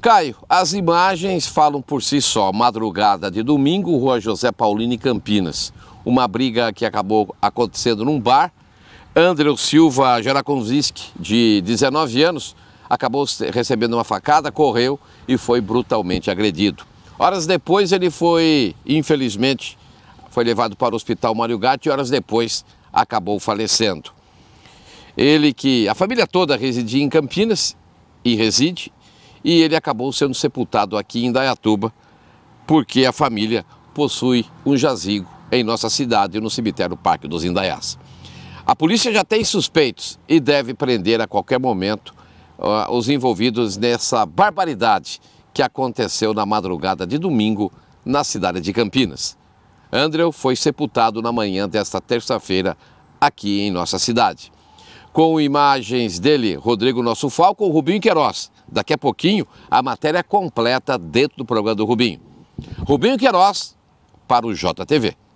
Caio, as imagens falam por si só. Madrugada de domingo, Rua José Paulino, em Campinas. Uma briga que acabou acontecendo num bar. Andreu Silva Jarakonziski, de 19 anos, acabou recebendo uma facada, correu e foi brutalmente agredido. Horas depois, ele foi, infelizmente, foi levado para o Hospital Mário Gatti e horas depois acabou falecendo. Ele que a família toda residia em Campinas e reside e ele acabou sendo sepultado aqui em Dayatuba, porque a família possui um jazigo em nossa cidade, no cemitério Parque dos Indaiás. A polícia já tem suspeitos e deve prender a qualquer momento uh, os envolvidos nessa barbaridade que aconteceu na madrugada de domingo na cidade de Campinas. Andrew foi sepultado na manhã desta terça-feira aqui em nossa cidade com imagens dele, Rodrigo Nosso Falco, o Rubinho Queiroz. Daqui a pouquinho, a matéria completa dentro do programa do Rubinho. Rubinho Queiroz para o JTV.